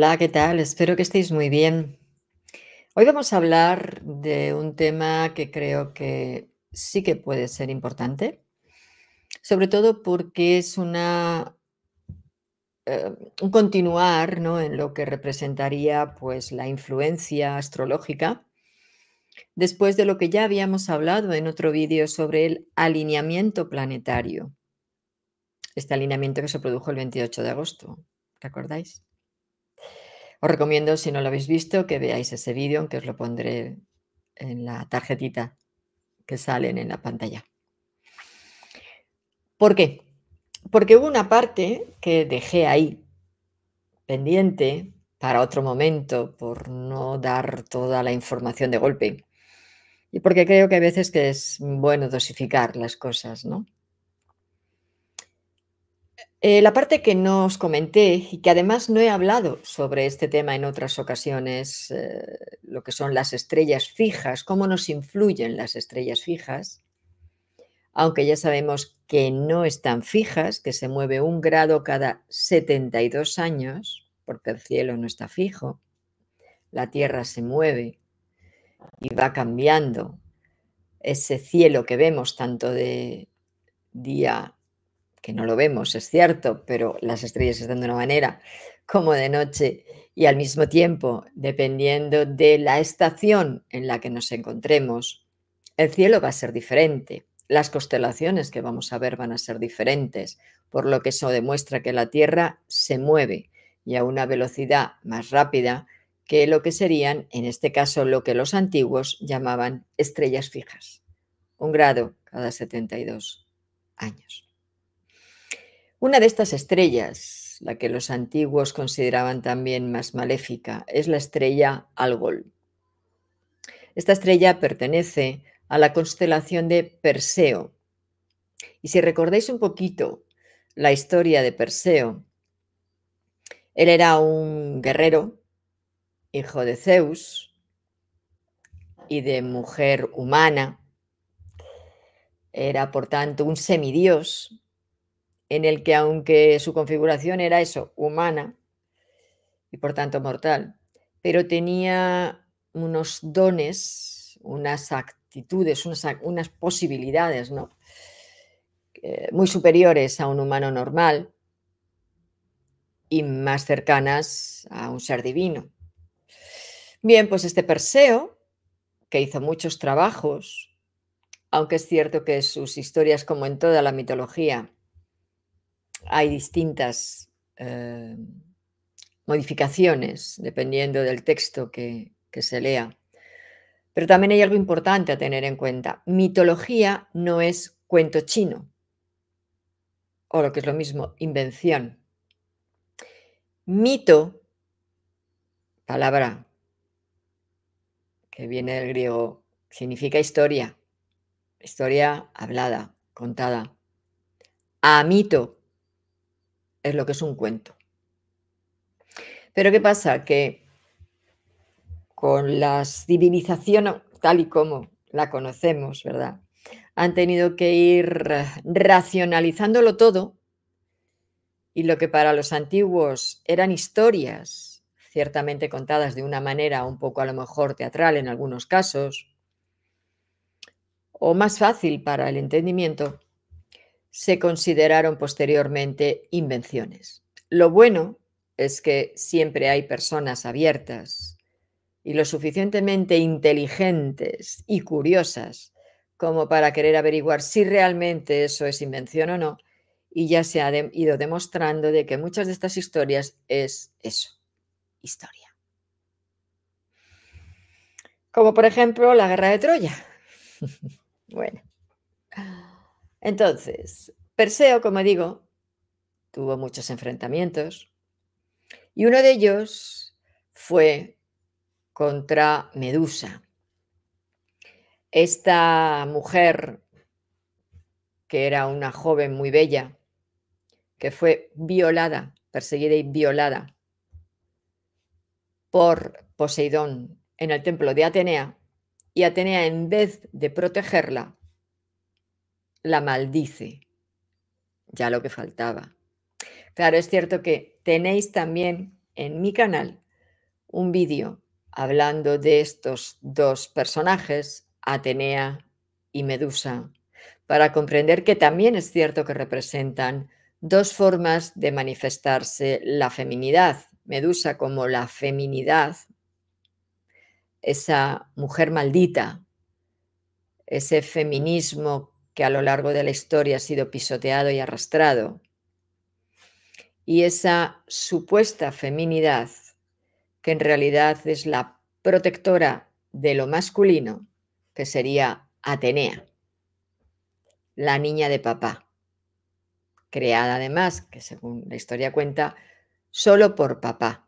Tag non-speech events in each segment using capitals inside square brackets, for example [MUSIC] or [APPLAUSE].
Hola, ¿qué tal? Espero que estéis muy bien. Hoy vamos a hablar de un tema que creo que sí que puede ser importante, sobre todo porque es una eh, un continuar ¿no? en lo que representaría pues, la influencia astrológica después de lo que ya habíamos hablado en otro vídeo sobre el alineamiento planetario. Este alineamiento que se produjo el 28 de agosto, ¿recordáis? Os recomiendo, si no lo habéis visto, que veáis ese vídeo, que os lo pondré en la tarjetita que salen en la pantalla. ¿Por qué? Porque hubo una parte que dejé ahí pendiente para otro momento por no dar toda la información de golpe. Y porque creo que a veces que es bueno dosificar las cosas, ¿no? Eh, la parte que no os comenté y que además no he hablado sobre este tema en otras ocasiones, eh, lo que son las estrellas fijas, cómo nos influyen las estrellas fijas, aunque ya sabemos que no están fijas, que se mueve un grado cada 72 años, porque el cielo no está fijo, la Tierra se mueve y va cambiando ese cielo que vemos tanto de día que no lo vemos, es cierto, pero las estrellas están de una manera como de noche y al mismo tiempo, dependiendo de la estación en la que nos encontremos, el cielo va a ser diferente, las constelaciones que vamos a ver van a ser diferentes, por lo que eso demuestra que la Tierra se mueve y a una velocidad más rápida que lo que serían, en este caso, lo que los antiguos llamaban estrellas fijas, un grado cada 72 años. Una de estas estrellas, la que los antiguos consideraban también más maléfica, es la estrella Algol. Esta estrella pertenece a la constelación de Perseo. Y si recordáis un poquito la historia de Perseo, él era un guerrero, hijo de Zeus y de mujer humana. Era, por tanto, un semidios en el que aunque su configuración era eso, humana y por tanto mortal, pero tenía unos dones, unas actitudes, unas, posibilidades ¿no? Eh, muy superiores a un humano normal y más cercanas a un ser divino. Bien, pues este Perseo, que hizo muchos trabajos, aunque es cierto que sus historias, como en toda la mitología, hay distintas eh, modificaciones dependiendo del texto que, que se lea. Pero también hay algo importante a tener en cuenta. Mitología no es cuento chino, o lo que es lo mismo, invención. Mito, palabra que viene del griego, significa historia, historia hablada, contada. A mito es lo que es un cuento. Pero ¿qué pasa? Que con la civilización tal y como la conocemos, ¿verdad? Han tenido que ir racionalizándolo todo y lo que para los antiguos eran historias, ciertamente contadas de una manera un poco a lo mejor teatral en algunos casos, o más fácil para el entendimiento, se consideraron posteriormente invenciones. Lo bueno es que siempre hay personas abiertas y lo suficientemente inteligentes y curiosas como para querer averiguar si realmente eso es invención o no, y ya se ha ido demostrando de que muchas de estas historias es eso, historia. Como por ejemplo la guerra de Troya. [LAUGHS] bueno, entonces, Perseo, como digo, tuvo muchos enfrentamientos y uno de ellos fue contra Medusa. Esta mujer, que era una joven muy bella, que fue violada, perseguida y violada por Poseidón en el templo de Atenea, y Atenea en vez de protegerla, la maldice. Ya lo que faltaba. Claro, es cierto que tenéis también en mi canal un vídeo hablando de estos dos personajes, Atenea y Medusa, para comprender que también es cierto que representan dos formas de manifestarse la feminidad. Medusa como la feminidad, esa mujer maldita, ese feminismo que a lo largo de la historia ha sido pisoteado y arrastrado. Y esa supuesta feminidad, que en realidad es la protectora de lo masculino, que sería Atenea, la niña de papá, creada además, que según la historia cuenta, solo por papá,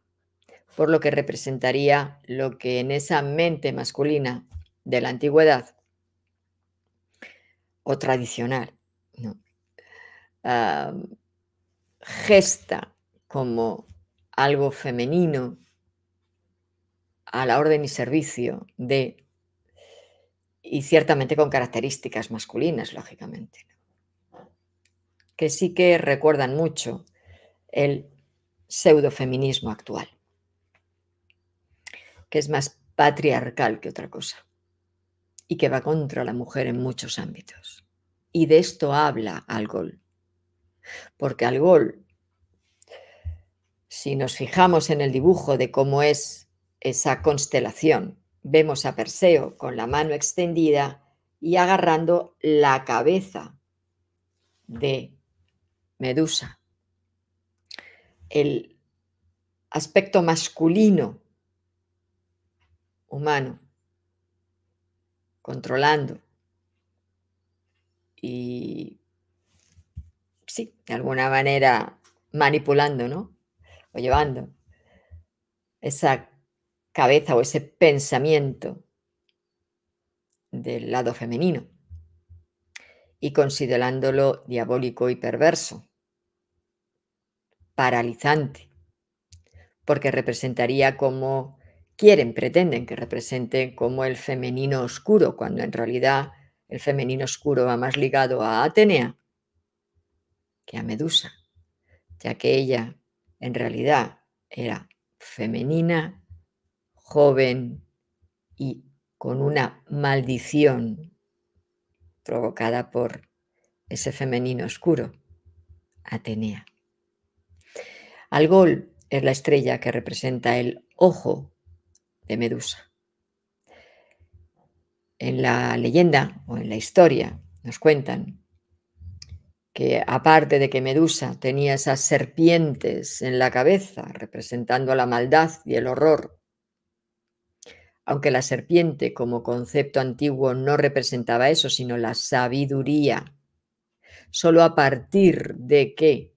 por lo que representaría lo que en esa mente masculina de la antigüedad o tradicional, gesta como algo femenino a la orden y servicio de, y ciertamente con características masculinas, lógicamente, que sí que recuerdan mucho el pseudofeminismo actual, que es más patriarcal que otra cosa y que va contra la mujer en muchos ámbitos. Y de esto habla Algol. Porque Algol, si nos fijamos en el dibujo de cómo es esa constelación, vemos a Perseo con la mano extendida y agarrando la cabeza de Medusa. El aspecto masculino humano controlando. Y sí, de alguna manera manipulando, ¿no? O llevando esa cabeza o ese pensamiento del lado femenino y considerándolo diabólico y perverso, paralizante, porque representaría como quieren, pretenden que represente como el femenino oscuro, cuando en realidad el femenino oscuro va más ligado a Atenea que a Medusa, ya que ella en realidad era femenina, joven y con una maldición provocada por ese femenino oscuro, Atenea. Algol es la estrella que representa el ojo de Medusa. En la leyenda o en la historia nos cuentan que aparte de que Medusa tenía esas serpientes en la cabeza representando la maldad y el horror, aunque la serpiente como concepto antiguo no representaba eso, sino la sabiduría, solo a partir de que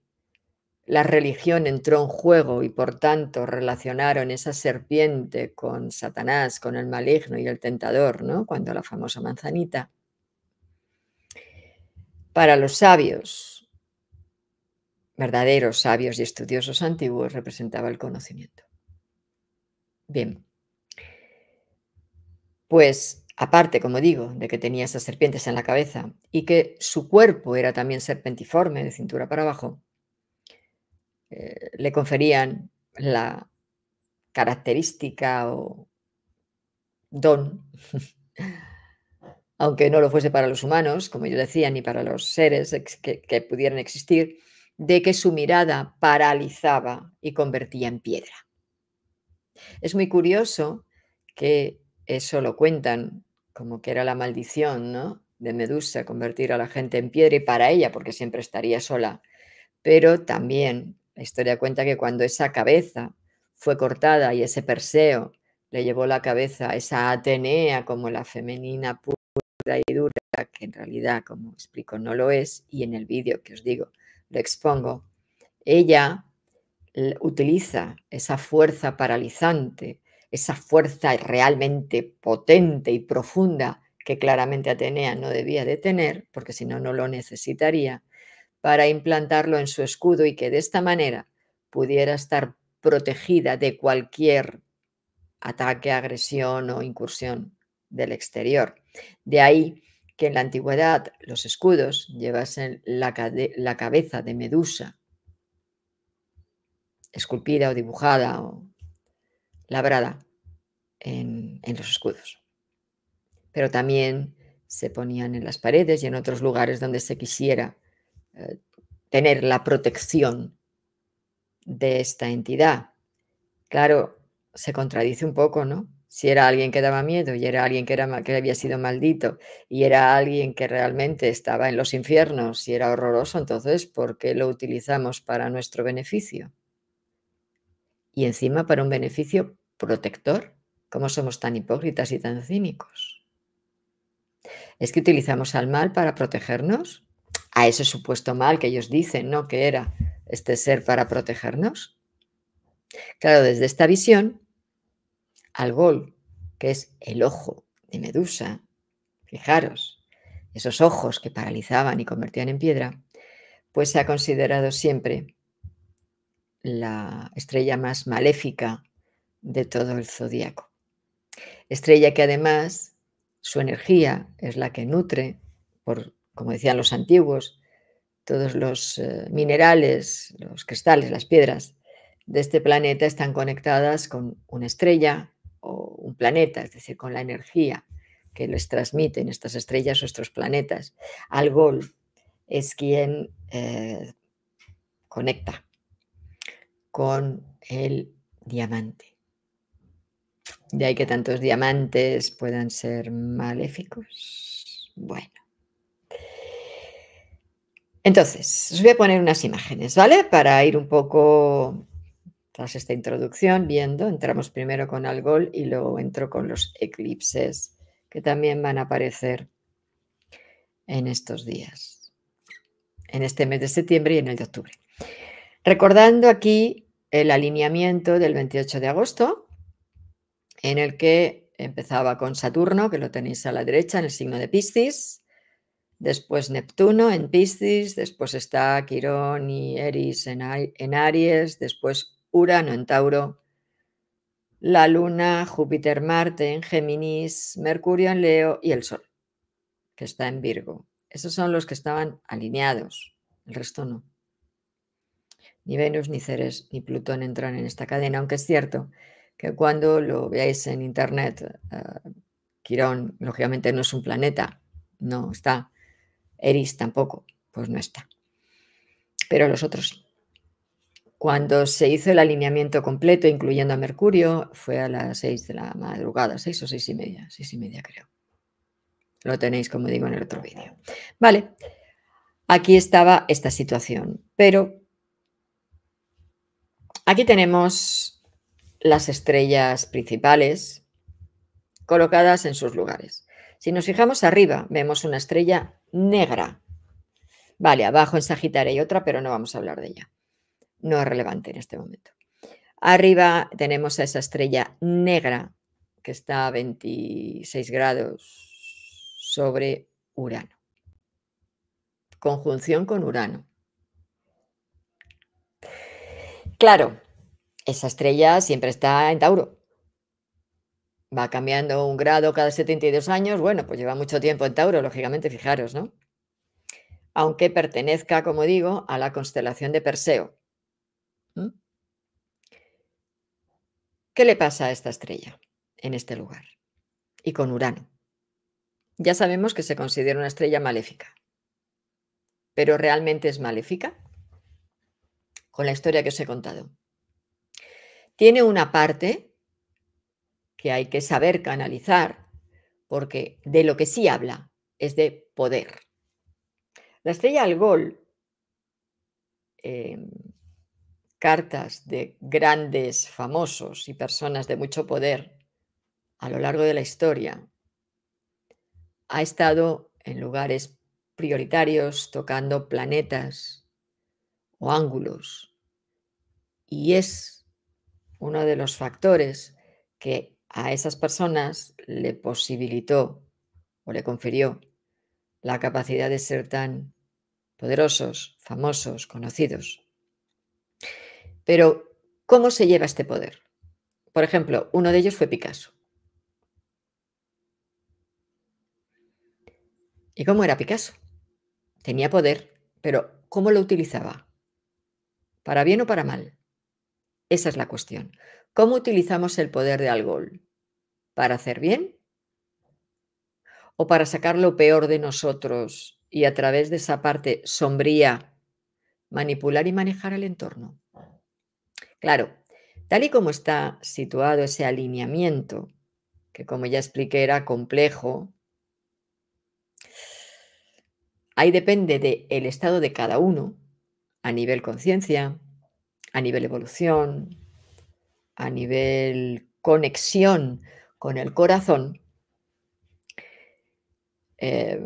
la religión entró en juego y por tanto relacionaron esa serpiente con Satanás, con el maligno y el tentador, ¿no? Cuando la famosa manzanita. Para los sabios, verdaderos sabios y estudiosos antiguos, representaba el conocimiento. Bien. Pues aparte, como digo, de que tenía esas serpientes en la cabeza y que su cuerpo era también serpentiforme, de cintura para abajo, eh, le conferían la característica o don, [LAUGHS] aunque no lo fuese para los humanos, como yo decía, ni para los seres que, pudieran existir, de que su mirada paralizaba y convertía en piedra. Es muy curioso que eso lo cuentan como que era la maldición de Medusa, convertir a la gente en piedra y para ella, porque siempre estaría sola. Pero también la historia cuenta que cuando esa cabeza fue cortada y ese Perseo le llevó la cabeza a esa Atenea como la femenina pura y dura, que en realidad, como explico, no lo es, y en el vídeo que os digo, lo expongo, ella utiliza esa fuerza paralizante, esa fuerza realmente potente y profunda que claramente Atenea no debía de tener, porque si no, no lo necesitaría, para implantarlo en su escudo y que de esta manera pudiera estar protegida de cualquier ataque, agresión o incursión del exterior. De ahí que en la antigüedad los escudos llevasen la, cabeza de Medusa, esculpida o dibujada o labrada en, los escudos. Pero también se ponían en las paredes y en otros lugares donde se quisiera tener la protección de esta entidad. Claro, se contradice un poco, ¿no? Si era alguien que daba miedo y era alguien que, era, que había sido maldito y era alguien que realmente estaba en los infiernos y era horroroso, entonces, ¿por qué lo utilizamos para nuestro beneficio? Y encima para un beneficio protector. ¿Cómo somos tan hipócritas y tan cínicos? ¿Es que utilizamos al mal para protegernos? a ese supuesto mal que ellos dicen, ¿no? Que era este ser para protegernos. Claro, desde esta visión, al gol, que es el ojo de Medusa, fijaros, esos ojos que paralizaban y convertían en piedra, pues se ha considerado siempre la estrella más maléfica de todo el zodiaco. Estrella que además su energía es la que nutre por como decían los antiguos, todos los eh, minerales, los cristales, las piedras de este planeta están conectadas con una estrella o un planeta, es decir, con la energía que les transmiten estas estrellas o estos planetas. Algol es quien eh, conecta con el diamante. De ahí que tantos diamantes puedan ser maléficos. Bueno. Entonces, os voy a poner unas imágenes, ¿vale? Para ir un poco tras esta introducción viendo, entramos primero con Algol y luego entro con los eclipses que también van a aparecer en estos días, en este mes de septiembre y en el de octubre. Recordando aquí el alineamiento del 28 de agosto, en el que empezaba con Saturno, que lo tenéis a la derecha en el signo de Piscis, Después Neptuno en Piscis, después está Quirón y Eris en, Aries, después Urano en Tauro, la Luna, Júpiter, Marte en Géminis, Mercurio en Leo y el Sol, que está en Virgo. Esos son los que estaban alineados, el resto no. Ni Venus, ni Ceres, ni Plutón entran en esta cadena, aunque es cierto que cuando lo veáis en internet, eh, Quirón, lógicamente, no es un planeta, no está Eris tampoco, pues no está. Pero los otros Cuando se hizo el alineamiento completo, incluyendo a Mercurio, fue a las seis de la madrugada, seis o seis y media, seis y media creo. Lo tenéis, como digo, en el otro vídeo. Vale, aquí estaba esta situación, pero aquí tenemos las estrellas principales colocadas en sus lugares. Si nos fijamos arriba, vemos una estrella negra. Vale, abajo en Sagitario hay otra, pero no vamos a hablar de ella. No es relevante en este momento. Arriba tenemos a esa estrella negra que está a 26 grados sobre Urano. Conjunción con Urano. Claro, esa estrella siempre está en Tauro va cambiando un grado cada 72 años. Bueno, pues lleva mucho tiempo en Tauro, lógicamente, fijaros, ¿no? Aunque pertenezca, como digo, a la constelación de Perseo. ¿Mm? ¿Qué le pasa a esta estrella en este lugar? Y con Urano. Ya sabemos que se considera una estrella maléfica. Pero ¿realmente es maléfica? Con la historia que os he contado. Tiene una parte que hay que saber canalizar, porque de lo que sí habla es de poder. La estrella al gol, em, cartas de grandes famosos y personas de mucho poder a lo largo de la historia, ha estado en lugares prioritarios tocando planetas o ángulos y es uno de los factores que a esas personas le posibilitó o le confirió la capacidad de ser tan poderosos, famosos, conocidos. Pero, ¿cómo se lleva este poder? Por ejemplo, uno de ellos fue Picasso. ¿Y cómo era Picasso? Tenía poder, pero ¿cómo lo utilizaba? ¿Para bien o para mal? Esa es la cuestión. ¿Cómo utilizamos el poder de algo para hacer bien o para sacar lo peor de nosotros y a través de esa parte sombría manipular y manejar el entorno. Claro, tal y como está situado ese alineamiento, que como ya expliqué era complejo, ahí depende del el estado de cada uno, a nivel conciencia, a nivel evolución, a nivel conexión con el corazón, eh,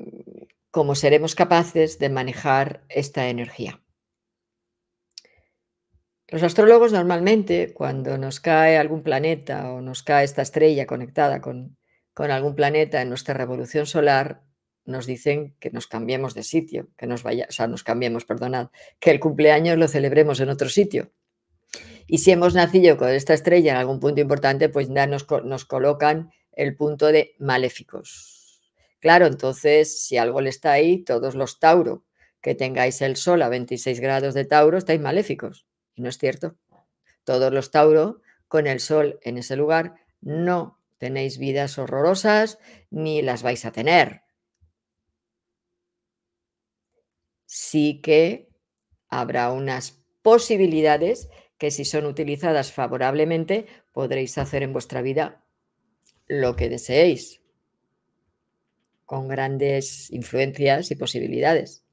cómo como seremos capaces de manejar esta energía. Los astrólogos normalmente, cuando nos cae algún planeta o nos cae esta estrella conectada con, algún planeta en nuestra revolución solar, nos dicen que nos cambiemos de sitio, que nos vaya, o sea, nos cambiemos, perdonad, que el cumpleaños lo celebremos en otro sitio, y si hemos nacido con esta estrella en algún punto importante, pues ya nos, nos colocan el punto de maléficos. Claro, entonces, si algo le está ahí, todos los Tauro que tengáis el Sol a 26 grados de Tauro, estáis maléficos. Y no es cierto. Todos los Tauro con el Sol en ese lugar no tenéis vidas horrorosas ni las vais a tener. Sí que habrá unas posibilidades que si son utilizadas favorablemente podréis hacer en vuestra vida lo que deseéis, con grandes influencias y posibilidades.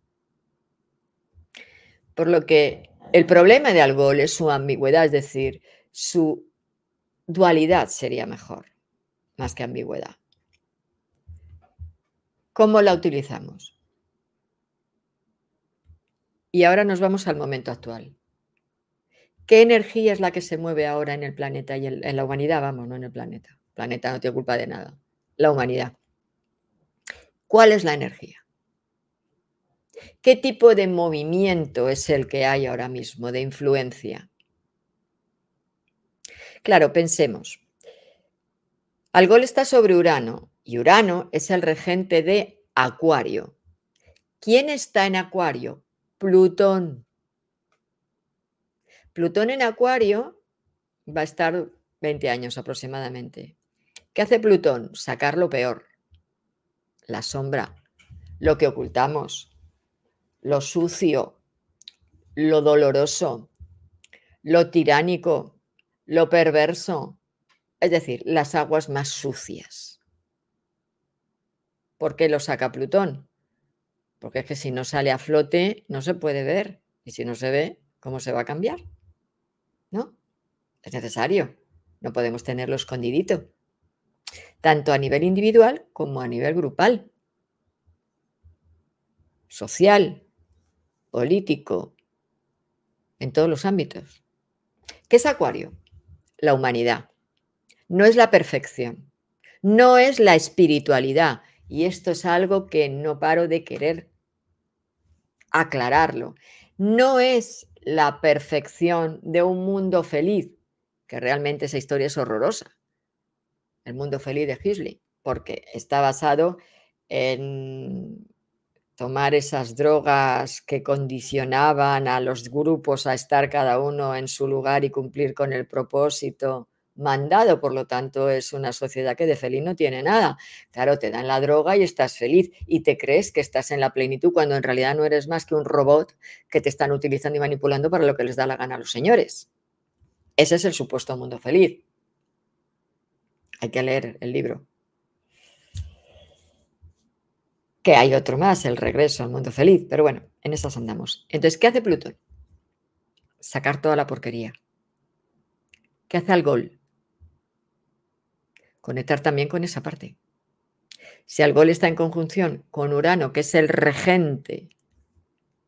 Por lo que el problema de alcohol es su ambigüedad, es decir, su dualidad sería mejor, más que ambigüedad. ¿Cómo la utilizamos? Y ahora nos vamos al momento actual. ¿Qué energía es la que se mueve ahora en el planeta y en, la humanidad? Vamos, no en el planeta. El planeta no tiene culpa de nada. La humanidad. ¿Cuál es la energía? ¿Qué tipo de movimiento es el que hay ahora mismo, de influencia? Claro, pensemos. Algol está sobre Urano y Urano es el regente de Acuario. ¿Quién está en Acuario? Plutón. Plutón en Acuario va a estar 20 años aproximadamente. ¿Qué hace Plutón? Sacar lo peor, la sombra, lo que ocultamos, lo sucio, lo doloroso, lo tiránico, lo perverso, es decir, las aguas más sucias. ¿Por qué lo saca Plutón? Porque es que si no sale a flote no se puede ver y si no se ve, ¿cómo se va a cambiar? Es necesario. No podemos tenerlo escondidito. Tanto a nivel individual como a nivel grupal. Social, político, en todos los ámbitos. ¿Qué es Acuario? La humanidad. No es la perfección. No es la espiritualidad. Y esto es algo que no paro de querer aclararlo. No es la perfección de un mundo feliz, que realmente esa historia es horrorosa. El mundo feliz de Huxley, porque está basado en tomar esas drogas que condicionaban a los grupos a estar cada uno en su lugar y cumplir con el propósito mandado, por lo tanto es una sociedad que de feliz no tiene nada. Claro, te dan la droga y estás feliz y te crees que estás en la plenitud cuando en realidad no eres más que un robot que te están utilizando y manipulando para lo que les da la gana a los señores. Ese es el supuesto mundo feliz. Hay que leer el libro. Que hay otro más, el regreso al mundo feliz, pero bueno, en esas andamos. Entonces, ¿qué hace Plutón? Sacar toda la porquería. ¿Qué hace Algol? gol? Conectar también con esa parte. Si Algol gol está en conjunción con Urano, que es el regente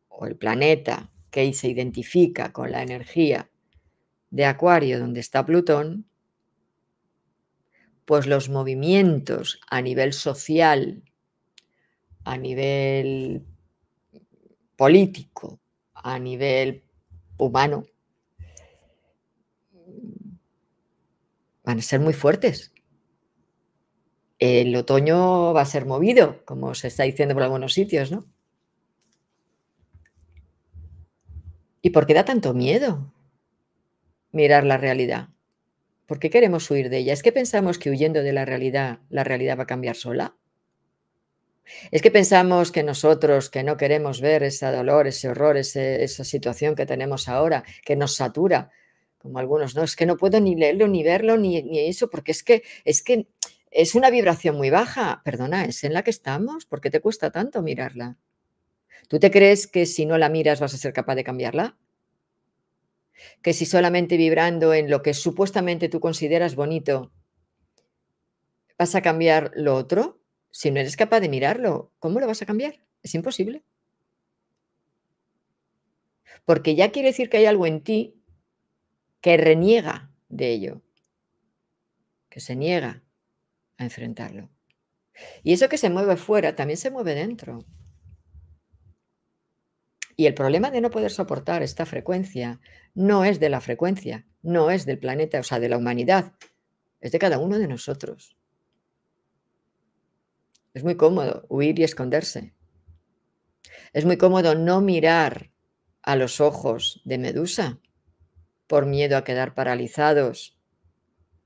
o el planeta que se identifica con la energía de Acuario, donde está Plutón, pues los movimientos a nivel social, a nivel político, a nivel humano, van a ser muy fuertes. El otoño va a ser movido, como se está diciendo por algunos sitios, ¿no? ¿Y por qué da tanto miedo? mirar la realidad. ¿Por qué queremos huir de ella? ¿Es que pensamos que huyendo de la realidad, la realidad va a cambiar sola? ¿Es que pensamos que nosotros que no queremos ver ese dolor, ese horror, esa situación que tenemos ahora, que nos satura, como algunos, no, es que no puedo ni leerlo, ni verlo, ni, eso, porque es que, es que es una vibración muy baja. Perdona, es en la que estamos, ¿por qué te cuesta tanto mirarla? ¿Tú te crees que si no la miras vas a ser capaz de cambiarla? que si solamente vibrando en lo que supuestamente tú consideras bonito vas a cambiar lo otro, si no eres capaz de mirarlo, ¿cómo lo vas a cambiar? Es imposible. Porque ya quiere decir que hay algo en ti que reniega de ello, que se niega a enfrentarlo. Y eso que se mueve fuera también se mueve dentro. Y el problema de no poder soportar esta frecuencia no es de la frecuencia, no es del planeta, o sea, de la humanidad, es de cada uno de nosotros. Es muy cómodo huir y esconderse. Es muy cómodo no mirar a los ojos de Medusa por miedo a quedar paralizados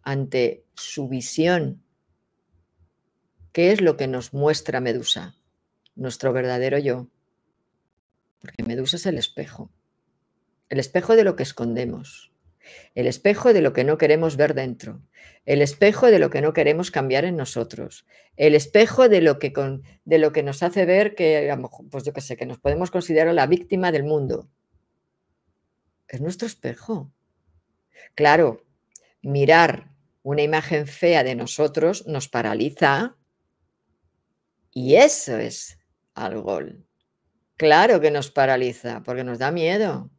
ante su visión. ¿Qué es lo que nos muestra Medusa? Nuestro verdadero yo. Porque Medusa es el espejo. El espejo de lo que escondemos. El espejo de lo que no queremos ver dentro. El espejo de lo que no queremos cambiar en nosotros. El espejo de lo que, de lo que nos hace ver que, pues yo sé, que nos podemos considerar la víctima del mundo. Es nuestro espejo. Claro, mirar una imagen fea de nosotros nos paraliza y eso es algo... Claro que nos paraliza, porque nos da miedo.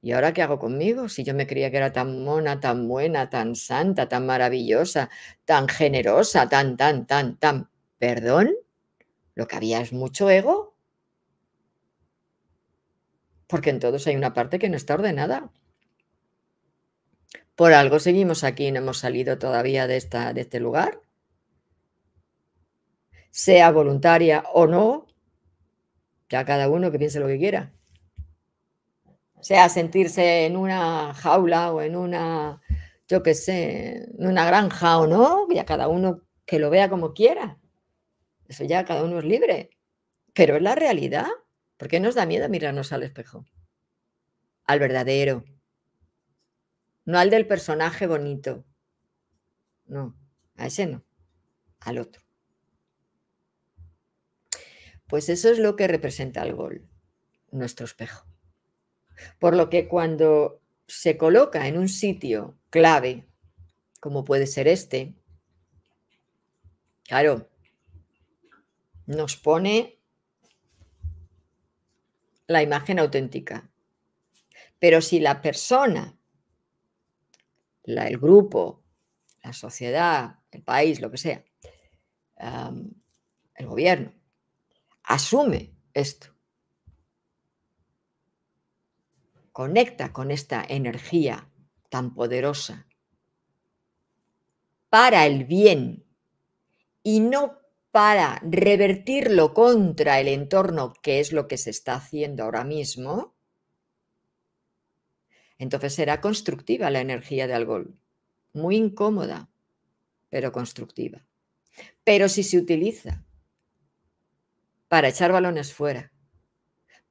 ¿Y ahora qué hago conmigo? Si yo me creía que era tan mona, tan buena, tan santa, tan maravillosa, tan generosa, tan, tan, tan, tan. ¿Perdón? ¿Lo que había es mucho ego? Porque en todos hay una parte que no está ordenada. Por algo seguimos aquí, y no hemos salido todavía de, esta, de este lugar. Sea voluntaria o no, a cada uno que piense lo que quiera. O sea, sentirse en una jaula o en una, yo qué sé, en una granja o no, a cada uno que lo vea como quiera. Eso ya cada uno es libre. Pero es la realidad. ¿Por qué nos da miedo mirarnos al espejo? Al verdadero. No al del personaje bonito. No, a ese no, al otro. Pues eso es lo que representa el gol, nuestro espejo. Por lo que cuando se coloca en un sitio clave, como puede ser este, claro, nos pone la imagen auténtica. Pero si la persona, la, el grupo, la sociedad, el país, lo que sea, el gobierno, Asume esto. Conecta con esta energía tan poderosa para el bien y no para revertirlo contra el entorno, que es lo que se está haciendo ahora mismo, entonces será constructiva la energía de Gol Muy incómoda, pero constructiva. Pero si se utiliza para echar balones fuera,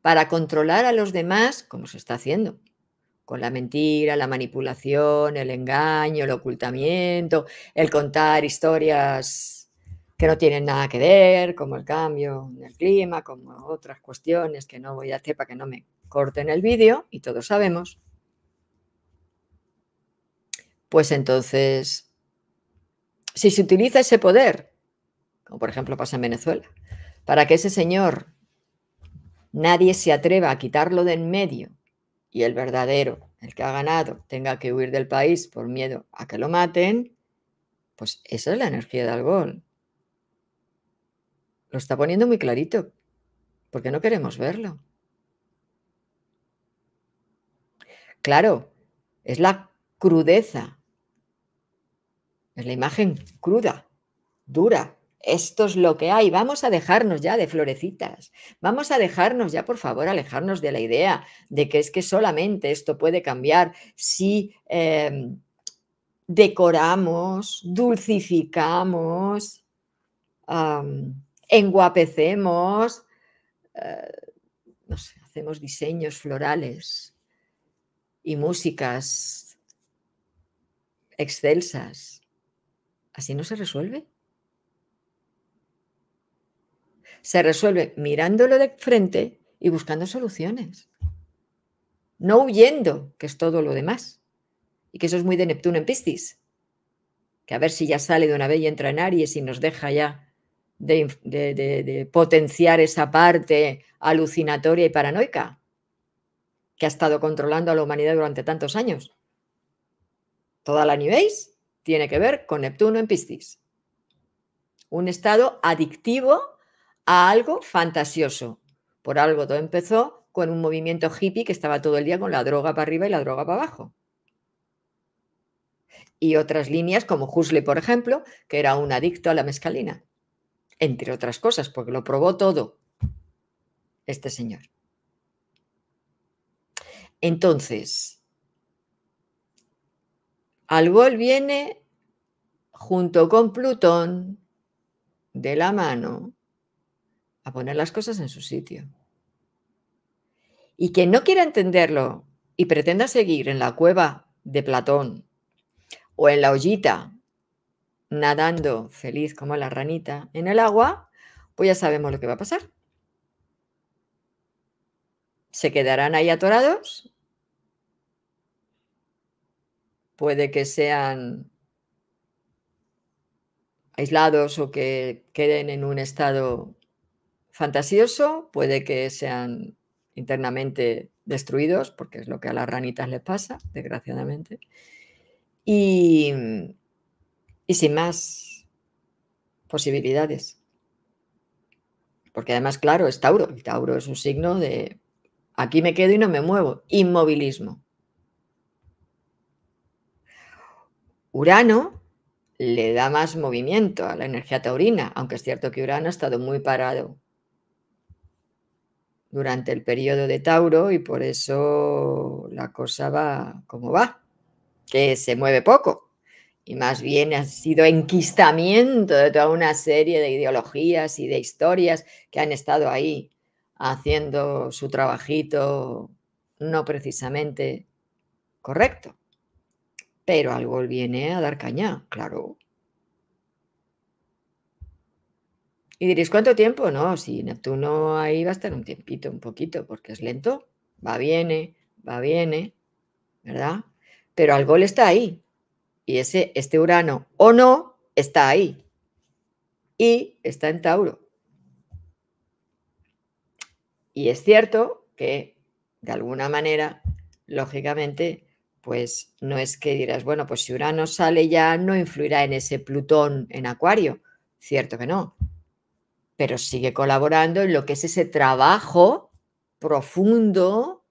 para controlar a los demás, como se está haciendo, con la mentira, la manipulación, el engaño, el ocultamiento, el contar historias que no tienen nada que ver, como el cambio del clima, como otras cuestiones que no voy a hacer para que no me corten el vídeo, y todos sabemos, pues entonces, si se utiliza ese poder, como por ejemplo pasa en Venezuela, para que ese Señor nadie se atreva a quitarlo de en medio y el verdadero, el que ha ganado, tenga que huir del país por miedo a que lo maten, pues esa es la energía de gol. Lo está poniendo muy clarito, porque no queremos verlo. Claro, es la crudeza, es la imagen cruda, dura, esto es lo que hay, vamos a dejarnos ya de florecitas, vamos a dejarnos ya, por favor, alejarnos de la idea de que es que solamente esto puede cambiar si eh, decoramos, dulcificamos, enguapecemos, eh, no sé, hacemos diseños florales y músicas excelsas. ¿Así no se resuelve? se resuelve mirándolo de frente y buscando soluciones. No huyendo, que es todo lo demás. Y que eso es muy de Neptuno en Piscis. Que a ver si ya sale de una vez y entra en Aries y nos deja ya de, potenciar esa parte alucinatoria y paranoica que ha estado controlando a la humanidad durante tantos años. Toda la New tiene que ver con Neptuno en Piscis. Un estado adictivo a algo fantasioso. Por algo todo empezó con un movimiento hippie que estaba todo el día con la droga para arriba y la droga para abajo. Y otras líneas como Huxley, por ejemplo, que era un adicto a la mezcalina entre otras cosas, porque lo probó todo este señor. Entonces, Albol viene junto con Plutón de la mano a poner las cosas en su sitio. Y quien no quiera entenderlo y pretenda seguir en la cueva de Platón o en la ollita, nadando feliz como la ranita en el agua, pues ya sabemos lo que va a pasar. Se quedarán ahí atorados. Puede que sean aislados o que queden en un estado fantasioso, puede que sean internamente destruidos, porque es lo que a las ranitas les pasa, desgraciadamente. Y, sin más posibilidades. Porque además, claro, es Tauro. y Tauro es un signo de aquí me quedo y no me muevo. Inmovilismo. Urano le da más movimiento a la energía taurina, aunque es cierto que Urano ha estado muy parado durante el periodo de Tauro y por eso la cosa va como va, que se mueve poco. Y más bien ha sido enquistamiento de toda una serie de ideologías y de historias que han estado ahí haciendo su trabajito no precisamente correcto. Pero algo viene a dar caña, claro. Y diréis, ¿cuánto tiempo? No, si Neptuno ahí va a estar un tiempito, un poquito, porque es lento, va, viene, va, viene, ¿verdad? Pero algo gol está ahí. Y ese, este Urano, o no, está ahí. Y está en Tauro. Y es cierto que, de alguna manera, lógicamente, pues no es que dirás, bueno, pues si Urano sale ya no influirá en ese Plutón en Acuario. Cierto que no, pero sigue colaborando en lo que es ese trabajo profundo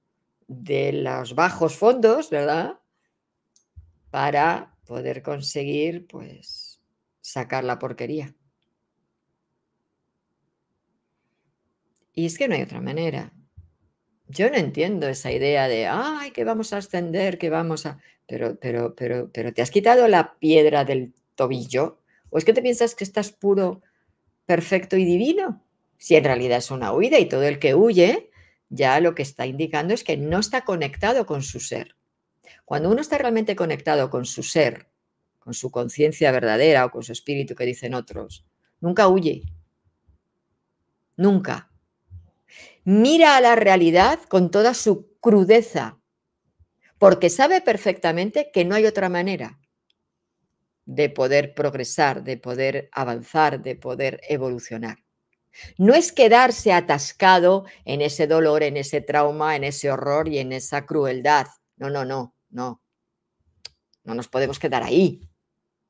de los bajos fondos, ¿verdad? Para poder conseguir, pues, sacar la porquería. Y es que no hay otra manera. Yo no entiendo esa idea de, ay, que vamos a ascender, que vamos a... Pero, pero, pero, pero, ¿te has quitado la piedra del tobillo? ¿O es que te piensas que estás puro perfecto y divino, si en realidad es una huida y todo el que huye ya lo que está indicando es que no está conectado con su ser. Cuando uno está realmente conectado con su ser, con su conciencia verdadera o con su espíritu que dicen otros, nunca huye. Nunca. Mira a la realidad con toda su crudeza, porque sabe perfectamente que no hay otra manera de poder progresar, de poder avanzar, de poder evolucionar. No es quedarse atascado en ese dolor, en ese trauma, en ese horror y en esa crueldad. No, no, no, no. No nos podemos quedar ahí,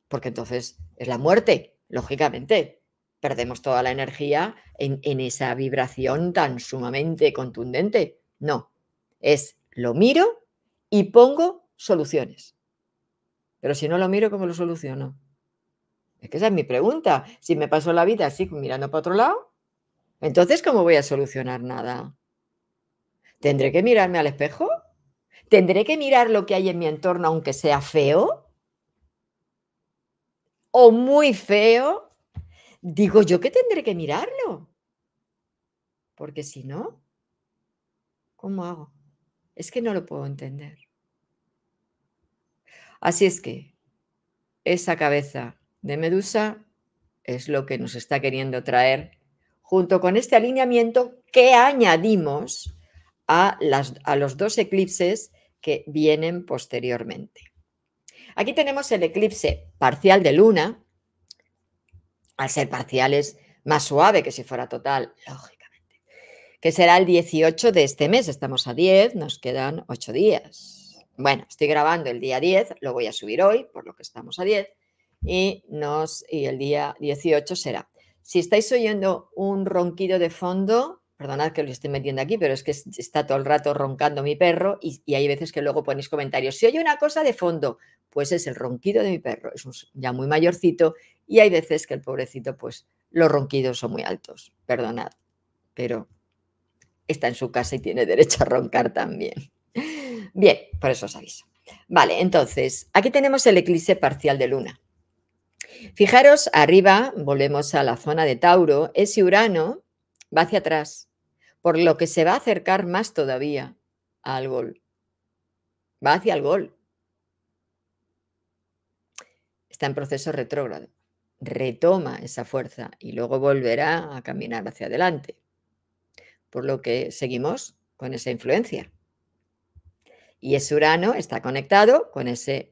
porque entonces es la muerte, lógicamente. Perdemos toda la energía en, en esa vibración tan sumamente contundente. No, es lo miro y pongo soluciones. Pero si no lo miro, ¿cómo lo soluciono? Es que esa es mi pregunta. Si me paso la vida así mirando para otro lado, entonces ¿cómo voy a solucionar nada? ¿Tendré que mirarme al espejo? ¿Tendré que mirar lo que hay en mi entorno aunque sea feo? ¿O muy feo? Digo yo que tendré que mirarlo. Porque si no, ¿cómo hago? Es que no lo puedo entender. Así es que esa cabeza de Medusa es lo que nos está queriendo traer junto con este alineamiento que añadimos a, los dos eclipses que vienen posteriormente. Aquí tenemos el eclipse parcial de luna. Al ser parcial es más suave que si fuera total, lógicamente. Que será el 18 de este mes. Estamos a 10, nos quedan 8 días. Bueno, estoy grabando el día 10, lo voy a subir hoy, por lo que estamos a 10, y, nos, y el día 18 será. Si estáis oyendo un ronquido de fondo, perdonad que lo esté metiendo aquí, pero es que está todo el rato roncando mi perro y, y, hay veces que luego ponéis comentarios. Si oye una cosa de fondo, pues es el ronquido de mi perro. Es ya muy mayorcito y hay veces que el pobrecito, pues los ronquidos son muy altos. Perdonad, pero está en su casa y tiene derecho a roncar también. Bien, por eso os aviso. Vale, entonces, aquí tenemos el eclipse parcial de luna. Fijaros, arriba, volvemos a la zona de Tauro, ese Urano va hacia atrás, por lo que se va a acercar más todavía al gol. Va hacia el gol. Está en proceso retrógrado. Retoma esa fuerza y luego volverá a caminar hacia adelante. Por lo que seguimos con esa influencia. Y ese Urano está conectado con ese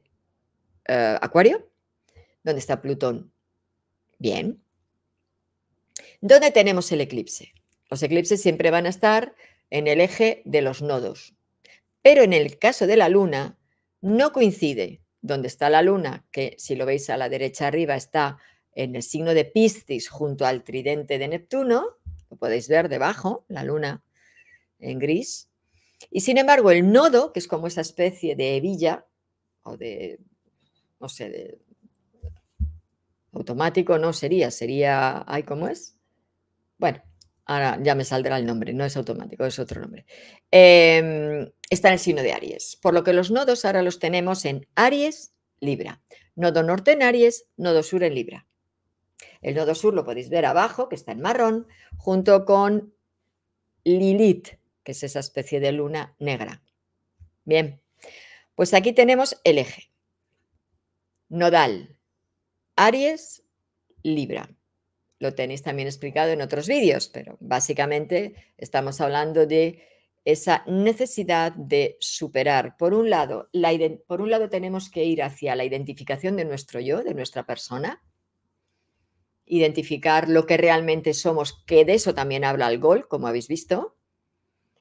eh, Acuario, donde está Plutón. Bien. ¿Dónde tenemos el eclipse? Los eclipses siempre van a estar en el eje de los nodos. Pero en el caso de la Luna, no coincide donde está la Luna, que si lo veis a la derecha arriba está en el signo de Piscis junto al tridente de Neptuno, lo podéis ver debajo, la Luna en gris, y sin embargo, el nodo, que es como esa especie de hebilla o de, no sé, de automático, no sería, sería, ay, ¿cómo es? Bueno, ahora ya me saldrá el nombre, no es automático, es otro nombre. Em, está en el signo de Aries, por lo que los nodos ahora los tenemos en Aries, Libra. Nodo norte en Aries, nodo sur en Libra. El nodo sur lo podéis ver abajo, que está en marrón, junto con Lilith, que es esa especie de luna negra. Bien, pues aquí tenemos el eje. Nodal, Aries, Libra. Lo tenéis también explicado en otros vídeos, pero básicamente estamos hablando de esa necesidad de superar. Por un lado, la, por un lado tenemos que ir hacia la identificación de nuestro yo, de nuestra persona, identificar lo que realmente somos, que de eso también habla el gol, como habéis visto,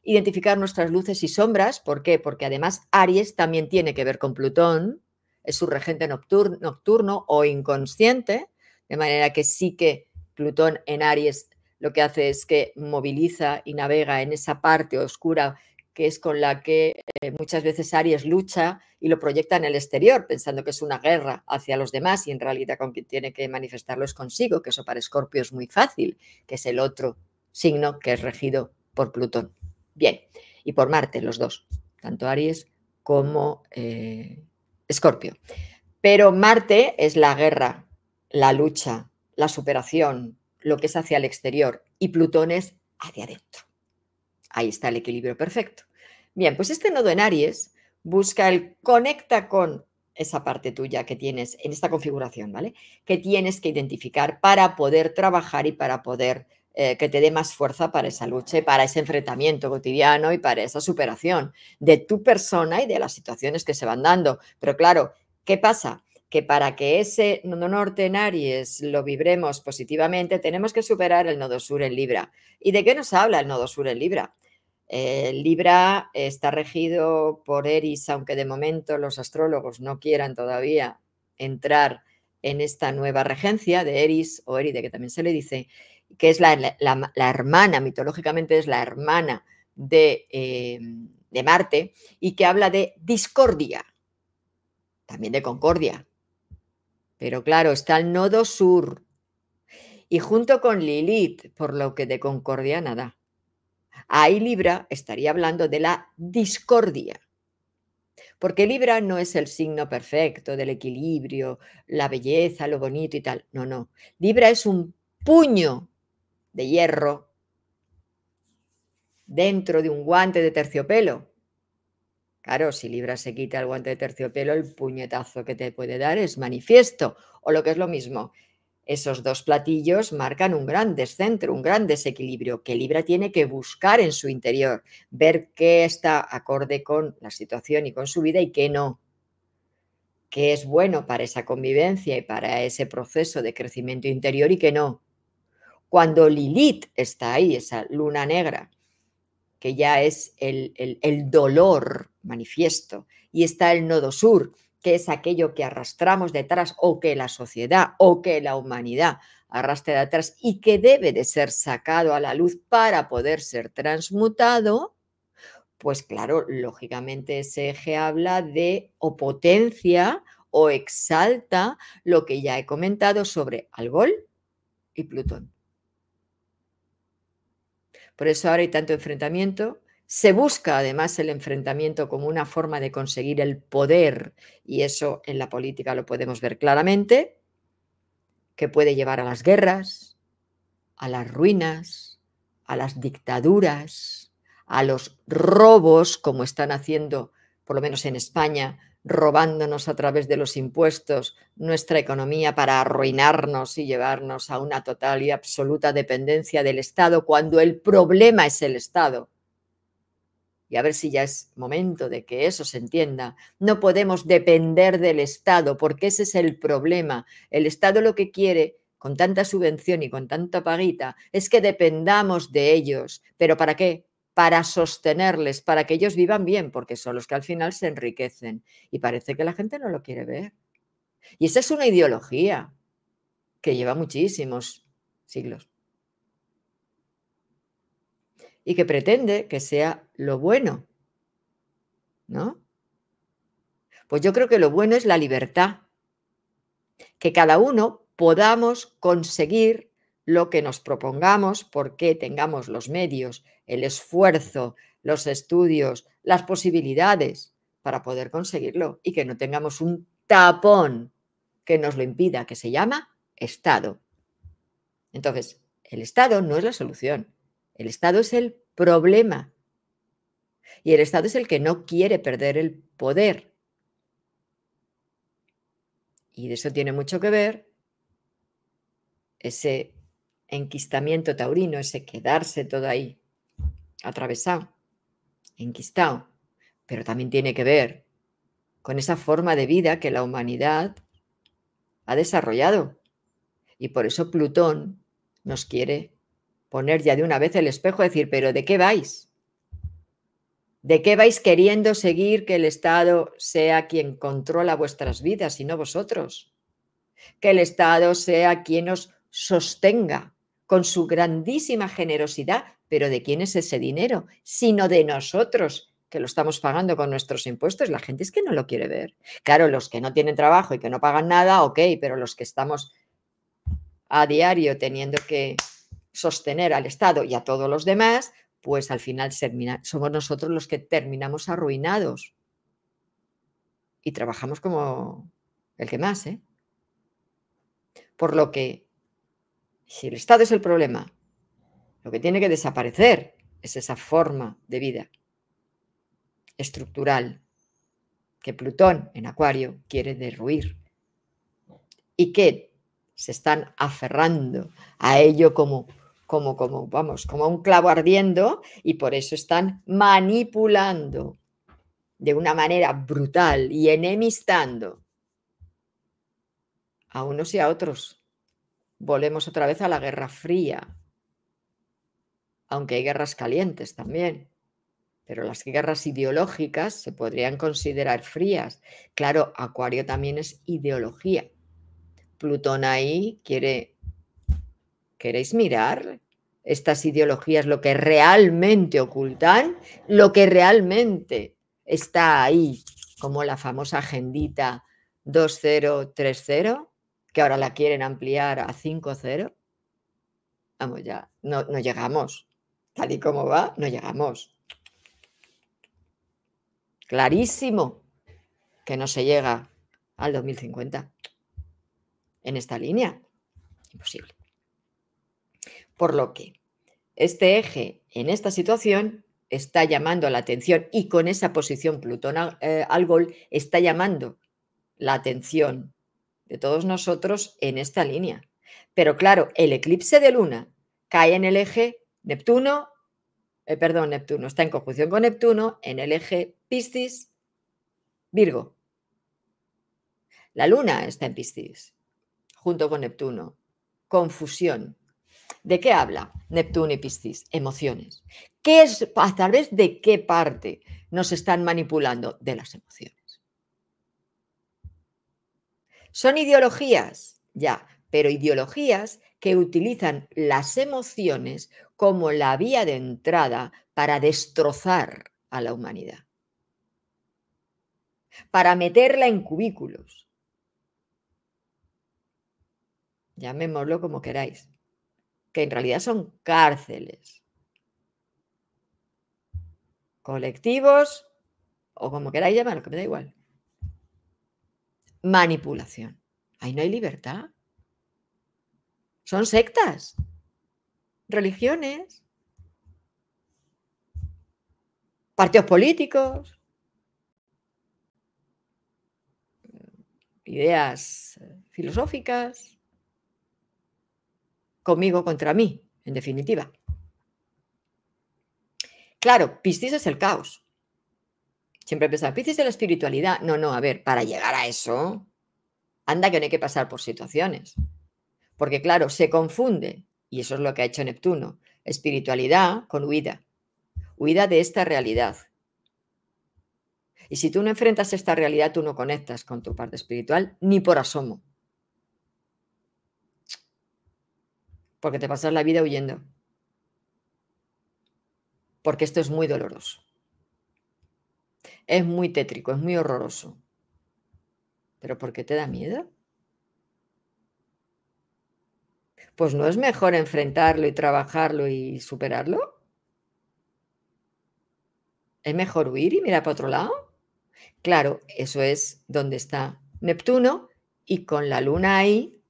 identificar nuestras luces y sombras. ¿Por qué? Porque además Aries también tiene que ver con Plutón, es su regente nocturno, o inconsciente, de manera que sí que Plutón en Aries lo que hace es que moviliza y navega en esa parte oscura que es con la que eh, muchas veces Aries lucha y lo proyecta en el exterior, pensando que es una guerra hacia los demás y en realidad con quien tiene que manifestarlo es consigo, que eso para Escorpio es muy fácil, que es el otro signo que es regido por Plutón. Bien, y por Marte, los dos, tanto Aries como eh, Escorpio. Pero Marte es la guerra, la lucha, la superación, lo que es hacia el exterior, y Plutón es hacia adentro. Ahí está el equilibrio perfecto. Bien, pues este nodo en Aries busca el conecta con esa parte tuya que tienes en esta configuración, ¿vale? Que tienes que identificar para poder trabajar y para poder eh, que te dé más fuerza para esa lucha para ese enfrentamiento cotidiano y para esa superación de tu persona y de las situaciones que se van dando. Pero claro, ¿qué pasa? Que para que ese nodo norte en Aries lo vibremos positivamente, tenemos que superar el nodo sur en Libra. ¿Y de qué nos habla el nodo sur en Libra? Eh, Libra está regido por Eris, aunque de momento los astrólogos no quieran todavía entrar en esta nueva regencia de Eris o Eride, que también se le dice, que es la, hermana, mitológicamente es la hermana de, eh, de, Marte, y que habla de discordia, también de concordia. Pero claro, está el nodo sur. Y junto con Lilith, por lo que de concordia nada. Ahí Libra estaría hablando de la discordia. Porque Libra no es el signo perfecto del equilibrio, la belleza, lo bonito y tal. No, no. Libra es un puño de hierro dentro de un guante de terciopelo. Claro, si Libra se quita el guante de terciopelo, el puñetazo que te puede dar es manifiesto, o lo que es lo mismo. Esos dos platillos marcan un gran descentro, un gran desequilibrio que Libra tiene que buscar en su interior, ver qué está acorde con la situación y con su vida y qué no, qué es bueno para esa convivencia y para ese proceso de crecimiento interior y qué no cuando Lilith está ahí, esa luna negra, que ya es el, dolor manifiesto, y está el nodo sur, que es aquello que arrastramos detrás o que la sociedad o que la humanidad arrastra detrás y que debe de ser sacado a la luz para poder ser transmutado, pues claro, lógicamente ese eje habla de o potencia o exalta lo que ya he comentado sobre Algol y Plutón. Por eso ahora hay tanto enfrentamiento. Se busca además el enfrentamiento como una forma de conseguir el poder y eso en la política lo podemos ver claramente, que puede llevar a las guerras, a las ruinas, a las dictaduras, a los robos como están haciendo, por lo menos en España, robándonos a través de los impuestos nuestra economía para arruinarnos y llevarnos a una total y absoluta dependencia del Estado cuando el problema es el Estado. Y a ver si ya es momento de que eso se entienda. No podemos depender del Estado porque ese es el problema. El Estado lo que quiere con tanta subvención y con tanta paguita es que dependamos de ellos. ¿Pero para qué? para sostenerles, para que ellos vivan bien, porque son los que al final se enriquecen. Y parece que la gente no lo quiere ver. Y esa es una ideología que lleva muchísimos siglos. Y que pretende que sea lo bueno. ¿No? Pues yo creo que lo bueno es la libertad. Que cada uno podamos conseguir lo que nos propongamos, porque tengamos los medios, el esfuerzo, los estudios, las posibilidades para poder conseguirlo y que no tengamos un tapón que nos lo impida, que se llama Estado. Entonces, el Estado no es la solución, el Estado es el problema. Y el Estado es el que no quiere perder el poder. Y de eso tiene mucho que ver ese enquistamiento taurino, ese quedarse todo ahí, atravesado, enquistado, pero también tiene que ver con esa forma de vida que la humanidad ha desarrollado. Y por eso Plutón nos quiere poner ya de una vez el espejo, decir, pero ¿de qué vais? ¿De qué vais queriendo seguir que el Estado sea quien controla vuestras vidas y no vosotros? Que el Estado sea quien os sostenga con su grandísima generosidad, pero ¿de quién es ese dinero? Sino de nosotros, que lo estamos pagando con nuestros impuestos. La gente es que no lo quiere ver. Claro, los que no tienen trabajo y que no pagan nada, ok, pero los que estamos a diario teniendo que sostener al Estado y a todos los demás, pues al final somos nosotros los que terminamos arruinados. Y trabajamos como el que más, ¿eh? Por lo que si el Estado es el problema, lo que tiene que desaparecer es esa forma de vida estructural que Plutón en Acuario quiere derruir y que se están aferrando a ello como, como, como, vamos, como un clavo ardiendo y por eso están manipulando de una manera brutal y enemistando a unos y a otros volvemos otra vez a la Guerra Fría, aunque hay guerras calientes también, pero las guerras ideológicas se podrían considerar frías. Claro, Acuario también es ideología. Plutón ahí quiere, ¿queréis mirar? Estas ideologías, lo que realmente ocultan, lo que realmente está ahí, como la famosa agendita 2030 que ahora la quieren ampliar a 5-0. Vamos ya, no, llegamos. Tal y como va, no llegamos. Clarísimo que no se llega al 2050 en esta línea. Imposible. Por lo que este eje en esta situación está llamando la atención y con esa posición Plutón eh, al gol está llamando la atención todos nosotros en esta línea. Pero claro, el eclipse de luna cae en el eje Neptuno, eh, perdón, Neptuno, está en conjunción con Neptuno, en el eje Piscis, Virgo. La luna está en Piscis, junto con Neptuno. Confusión. ¿De qué habla Neptuno y Piscis? Emociones. ¿Qué es, a través de qué parte nos están manipulando? De las emociones. Son ideologías, ya, pero ideologías que utilizan las emociones como la vía de entrada para destrozar a la humanidad, para meterla en cubículos. Llamémoslo como queráis, que en realidad son cárceles, colectivos o como queráis llamarlo, que me da igual manipulación. Ahí no hay libertad. Son sectas, religiones, partidos políticos, ideas eh, filosóficas, conmigo contra mí, en definitiva. Claro, Piscis es el caos. Siempre pensaba, Piscis de la espiritualidad. No, no, a ver, para llegar a eso, anda que no hay que pasar por situaciones. Porque claro, se confunde, y eso es lo que ha hecho Neptuno, espiritualidad con huida. Huida de esta realidad. Y si tú no enfrentas esta realidad, tú no conectas con tu parte espiritual ni por asomo. Porque te pasas la vida huyendo. Porque esto es muy doloroso. Es muy tétrico, es muy horroroso. ¿Pero por qué te da miedo? Pues no es mejor enfrentarlo y trabajarlo y superarlo. Es mejor huir y mirar para otro lado. Claro, eso es donde está Neptuno y con la luna ahí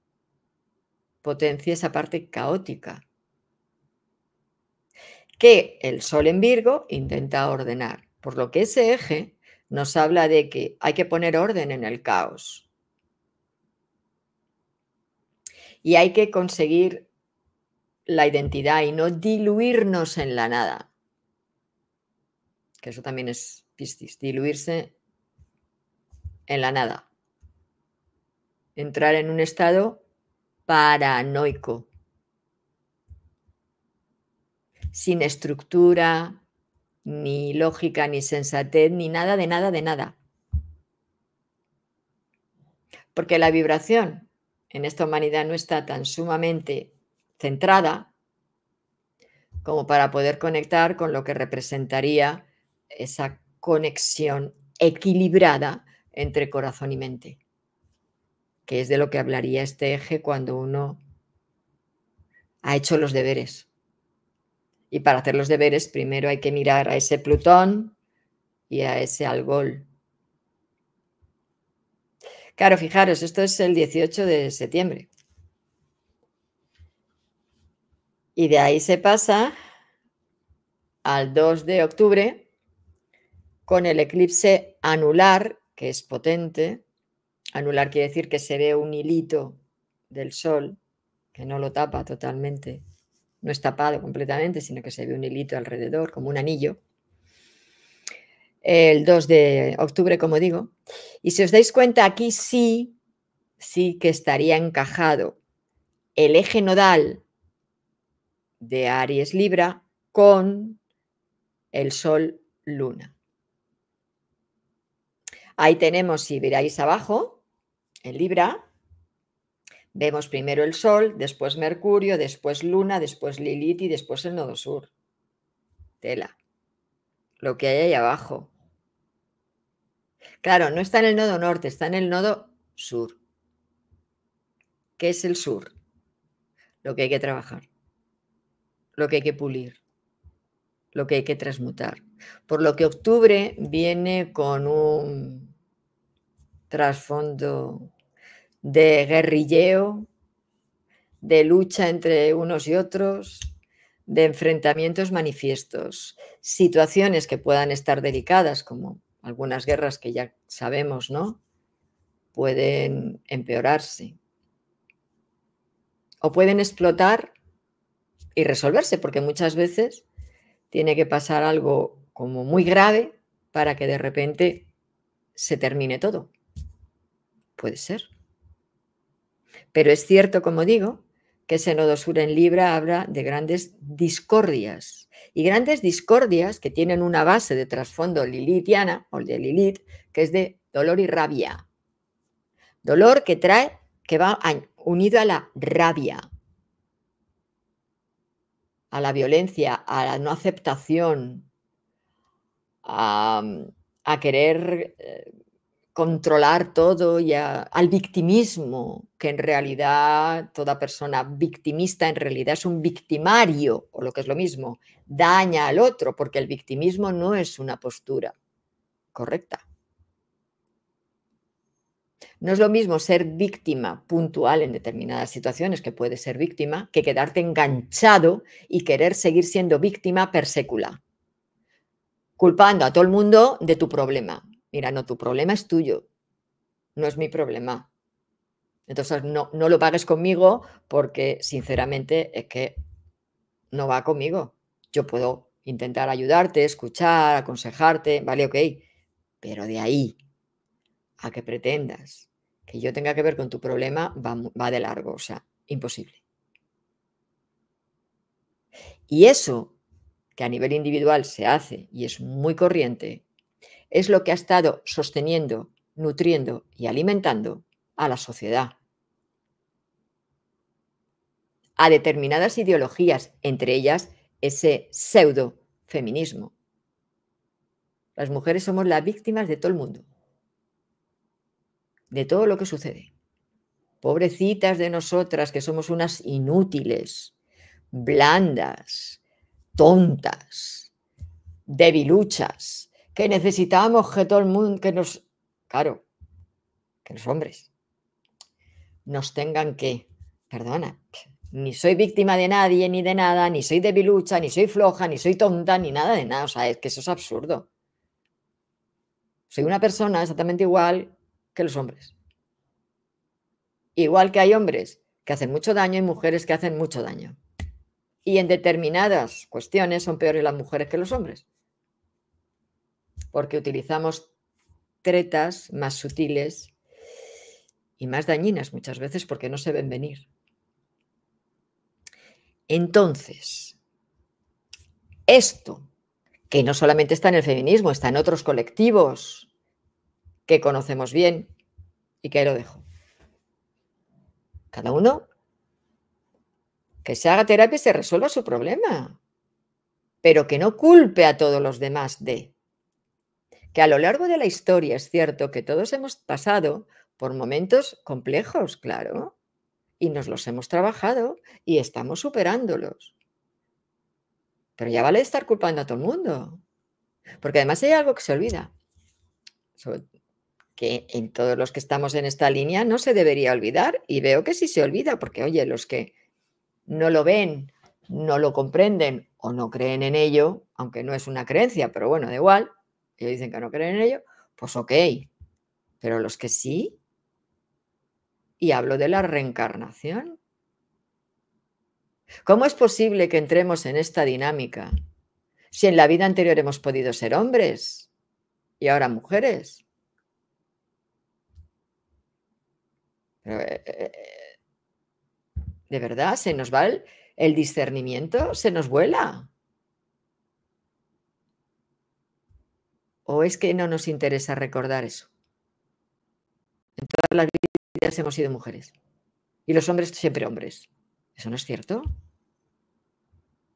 potencia esa parte caótica que el Sol en Virgo intenta ordenar. Por lo que ese eje nos habla de que hay que poner orden en el caos. Y hay que conseguir la identidad y no diluirnos en la nada. Que eso también es pistis, diluirse en la nada. Entrar en un estado paranoico, sin estructura, ni lógica, ni sensatez, ni nada, de nada, de nada. Porque la vibración en esta humanidad no está tan sumamente centrada como para poder conectar con lo que representaría esa conexión equilibrada entre corazón y mente, que es de lo que hablaría este eje cuando uno ha hecho los deberes. Y para hacer los deberes primero hay que mirar a ese Plutón y a ese Algol. Claro, fijaros, esto es el 18 de septiembre. Y de ahí se pasa al 2 de octubre con el eclipse anular, que es potente. Anular quiere decir que se ve un hilito del sol, que no lo tapa totalmente no es tapado completamente, sino que se ve un hilito alrededor, como un anillo. El 2 de octubre, como digo. Y si os dais cuenta, aquí sí, sí que estaría encajado el eje nodal de Aries Libra con el Sol Luna. Ahí tenemos, si miráis abajo, en Libra, Vemos primero el Sol, después Mercurio, después Luna, después Lilith y después el Nodo Sur. Tela. Lo que hay ahí abajo. Claro, no está en el nodo norte, está en el nodo sur. ¿Qué es el sur? Lo que hay que trabajar, lo que hay que pulir, lo que hay que transmutar. Por lo que octubre viene con un trasfondo de guerrilleo, de lucha entre unos y otros, de enfrentamientos manifiestos, situaciones que puedan estar delicadas, como algunas guerras que ya sabemos, ¿no? Pueden empeorarse. O pueden explotar y resolverse, porque muchas veces tiene que pasar algo como muy grave para que de repente se termine todo. Puede ser. Pero es cierto, como digo, que ese nodo en Libra habla de grandes discordias. Y grandes discordias que tienen una base de trasfondo lilithiana o de Lilith, que es de dolor y rabia. Dolor que trae, que va unido a la rabia, a la violencia, a la no aceptación, a querer eh, controlar todo y al victimismo, que en realidad toda persona victimista en realidad es un victimario, o lo que es lo mismo, daña al otro, porque el victimismo no es una postura correcta. No es lo mismo ser víctima puntual en determinadas situaciones, que puede ser víctima, que quedarte enganchado y querer seguir siendo víctima per sécula, culpando a todo el mundo de tu problema Mira, no, tu problema es tuyo, no es mi problema. Entonces, no, no lo pagues conmigo porque, sinceramente, es que no va conmigo. Yo puedo intentar ayudarte, escuchar, aconsejarte, vale, ok, pero de ahí a que pretendas que yo tenga que ver con tu problema va, va de largo, o sea, imposible. Y eso que a nivel individual se hace y es muy corriente, es lo que ha estado sosteniendo, nutriendo y alimentando a la sociedad. A determinadas ideologías, entre ellas ese pseudo feminismo. Las mujeres somos las víctimas de todo el mundo, de todo lo que sucede. Pobrecitas de nosotras que somos unas inútiles, blandas, tontas, debiluchas, que necesitábamos que todo el mundo, que nos, claro, que los hombres nos tengan que, perdona, ni soy víctima de nadie, ni de nada, ni soy debilucha, ni soy floja, ni soy tonta, ni nada de nada. O sea, es que eso es absurdo. Soy una persona exactamente igual que los hombres. Igual que hay hombres que hacen mucho daño y mujeres que hacen mucho daño. Y en determinadas cuestiones son peores las mujeres que los hombres porque utilizamos tretas más sutiles y más dañinas muchas veces porque no se ven venir. Entonces, esto, que no solamente está en el feminismo, está en otros colectivos que conocemos bien y que ahí lo dejo. Cada uno que se haga terapia y se resuelva su problema, pero que no culpe a todos los demás de que a lo largo de la historia es cierto que todos hemos pasado por momentos complejos, claro, y nos los hemos trabajado y estamos superándolos. Pero ya vale estar culpando a todo el mundo, porque además hay algo que se olvida, que en todos los que estamos en esta línea no se debería olvidar y veo que sí se olvida, porque oye, los que no lo ven, no lo comprenden o no creen en ello, aunque no es una creencia, pero bueno, da igual, ellos dicen que no creen en ello, pues ok. Pero los que sí, y hablo de la reencarnación. ¿Cómo es posible que entremos en esta dinámica si en la vida anterior hemos podido ser hombres y ahora mujeres? Eh, eh, eh, ¿De verdad se nos va el discernimiento? ¿Se nos vuela? ¿O es que no nos interesa recordar eso? En todas las vidas hemos sido mujeres. Y los hombres siempre hombres. ¿Eso no es cierto?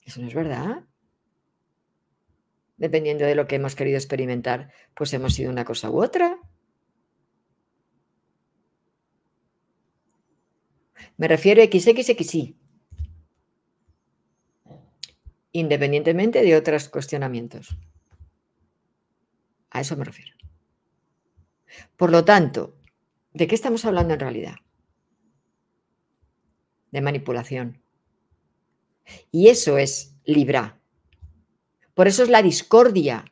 ¿Eso no es verdad? Dependiendo de lo que hemos querido experimentar, pues hemos sido una cosa u otra. Me refiero a XXXI. Independientemente de otros cuestionamientos. A eso me refiero. Por lo tanto, ¿de qué estamos hablando en realidad? De manipulación. Y eso es Libra. Por eso es la discordia.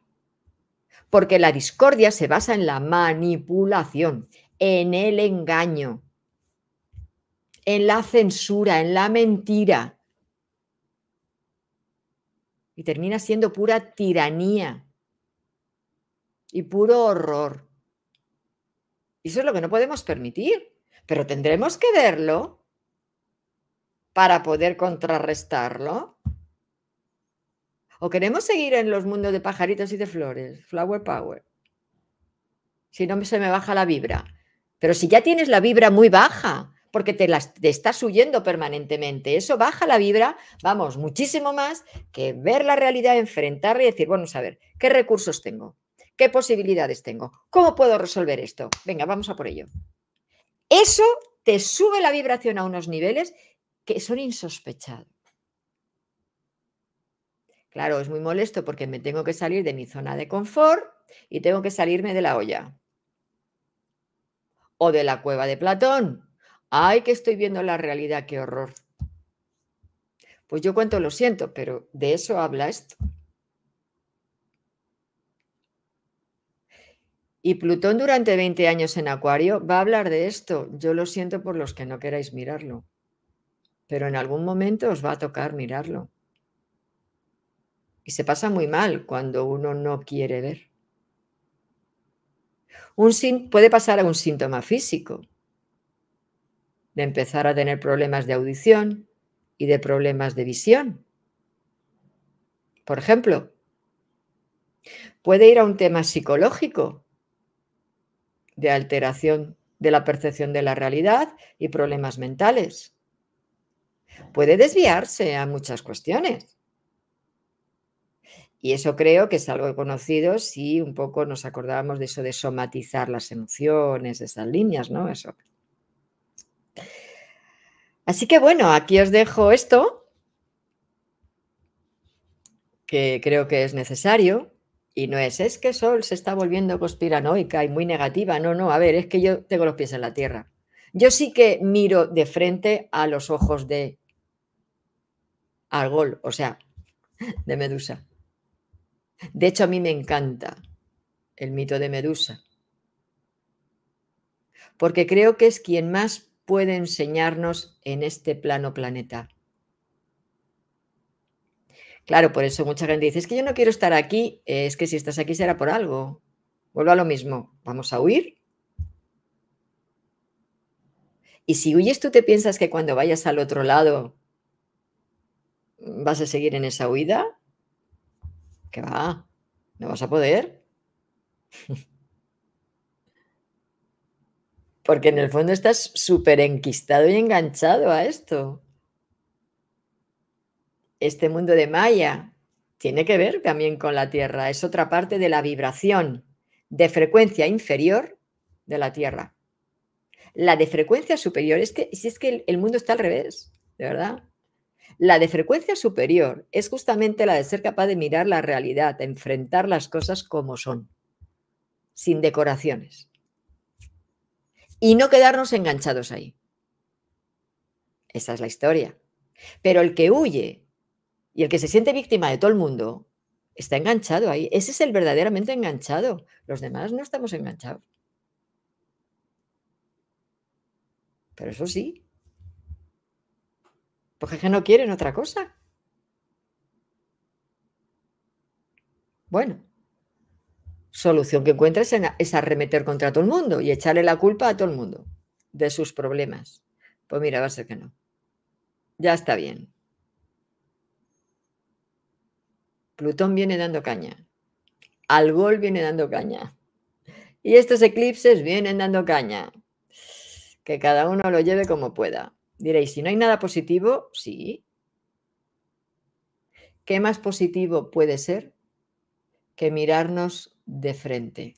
Porque la discordia se basa en la manipulación, en el engaño, en la censura, en la mentira. Y termina siendo pura tiranía y puro horror. Y eso es lo que no podemos permitir, pero tendremos que verlo para poder contrarrestarlo. ¿O queremos seguir en los mundos de pajaritos y de flores? Flower power. Si no se me baja la vibra. Pero si ya tienes la vibra muy baja, porque te, las, te estás huyendo permanentemente, eso baja la vibra, vamos, muchísimo más que ver la realidad, enfrentarla y decir, bueno, a ver, ¿qué recursos tengo? ¿Qué posibilidades tengo? ¿Cómo puedo resolver esto? Venga, vamos a por ello. Eso te sube la vibración a unos niveles que son insospechados. Claro, es muy molesto porque me tengo que salir de mi zona de confort y tengo que salirme de la olla. O de la cueva de Platón. Ay, que estoy viendo la realidad, qué horror. Pues yo cuento lo siento, pero de eso habla esto. Y Plutón durante 20 años en Acuario va a hablar de esto. Yo lo siento por los que no queráis mirarlo, pero en algún momento os va a tocar mirarlo. Y se pasa muy mal cuando uno no quiere ver. Un puede pasar a un síntoma físico, de empezar a tener problemas de audición y de problemas de visión. Por ejemplo, puede ir a un tema psicológico, de alteración de la percepción de la realidad y problemas mentales. Puede desviarse a muchas cuestiones. Y eso creo que es algo conocido si un poco nos acordábamos de eso de somatizar las emociones, esas líneas, ¿no? Eso. Así que bueno, aquí os dejo esto, que creo que es necesario y no es, es que Sol se está volviendo conspiranoica y muy negativa. No, no, a ver, es que yo tengo los pies en la tierra. Yo sí que miro de frente a los ojos de Argol, o sea, de Medusa. De hecho, a mí me encanta el mito de Medusa, porque creo que es quien más puede enseñarnos en este plano planeta. Claro, por eso mucha gente dice, es que yo no quiero estar aquí, es que si estás aquí será por algo. Vuelvo a lo mismo, vamos a huir. Y si huyes, tú te piensas que cuando vayas al otro lado vas a seguir en esa huida, que va, no vas a poder. [LAUGHS] Porque en el fondo estás súper enquistado y enganchado a esto este mundo de Maya tiene que ver también con la Tierra, es otra parte de la vibración de frecuencia inferior de la Tierra. La de frecuencia superior, es que, si es que el mundo está al revés, de verdad. La de frecuencia superior es justamente la de ser capaz de mirar la realidad, de enfrentar las cosas como son, sin decoraciones. Y no quedarnos enganchados ahí. Esa es la historia. Pero el que huye y el que se siente víctima de todo el mundo está enganchado ahí. Ese es el verdaderamente enganchado. Los demás no estamos enganchados. Pero eso sí. Porque es que no quieren otra cosa. Bueno, solución que encuentres es arremeter contra todo el mundo y echarle la culpa a todo el mundo de sus problemas. Pues mira, va a ser que no. Ya está bien. Plutón viene dando caña. Al gol viene dando caña. Y estos eclipses vienen dando caña. Que cada uno lo lleve como pueda. Diréis, si no hay nada positivo, sí. ¿Qué más positivo puede ser que mirarnos de frente?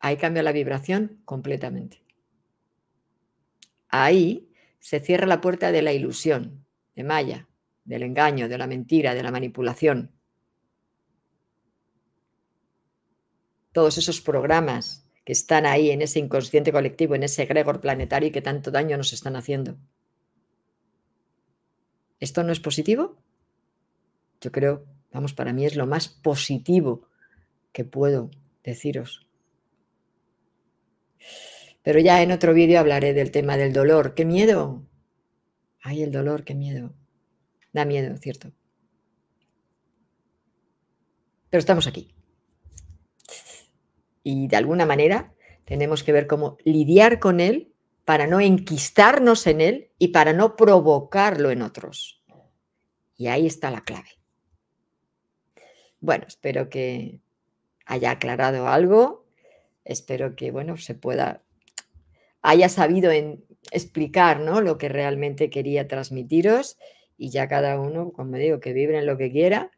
Ahí cambia la vibración completamente. Ahí se cierra la puerta de la ilusión, de Maya, del engaño, de la mentira, de la manipulación. Todos esos programas que están ahí en ese inconsciente colectivo, en ese gregor planetario y que tanto daño nos están haciendo. ¿Esto no es positivo? Yo creo, vamos, para mí es lo más positivo que puedo deciros. Pero ya en otro vídeo hablaré del tema del dolor. ¡Qué miedo! ¡Ay, el dolor, qué miedo! Da miedo, ¿cierto? Pero estamos aquí. Y de alguna manera tenemos que ver cómo lidiar con él para no enquistarnos en él y para no provocarlo en otros. Y ahí está la clave. Bueno, espero que haya aclarado algo. Espero que, bueno, se pueda, haya sabido en explicar ¿no? lo que realmente quería transmitiros y ya cada uno, como digo, que vibre en lo que quiera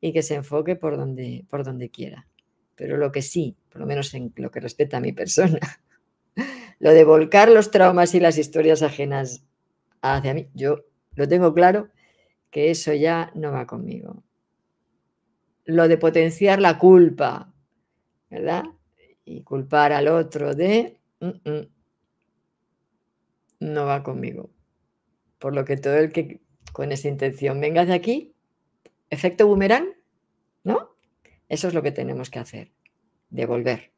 y que se enfoque por donde, por donde quiera. Pero lo que sí, por lo menos en lo que respeta a mi persona, [LAUGHS] lo de volcar los traumas y las historias ajenas hacia mí, yo lo tengo claro que eso ya no va conmigo. Lo de potenciar la culpa, ¿verdad? Y culpar al otro de... Mm, mm, no va conmigo. Por lo que todo el que con esa intención. Venga de aquí, efecto boomerang, ¿no? Eso es lo que tenemos que hacer, devolver.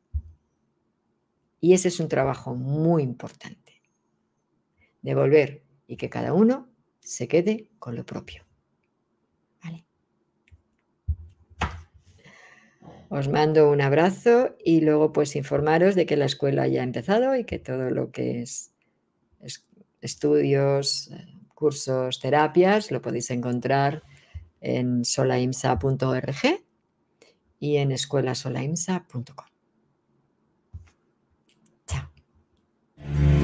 Y ese es un trabajo muy importante, devolver y que cada uno se quede con lo propio. ¿Vale? Os mando un abrazo y luego pues informaros de que la escuela ya ha empezado y que todo lo que es estudios, eh, cursos, terapias, lo podéis encontrar en solaimsa.org y en escuelasolaimsa.com. Chao.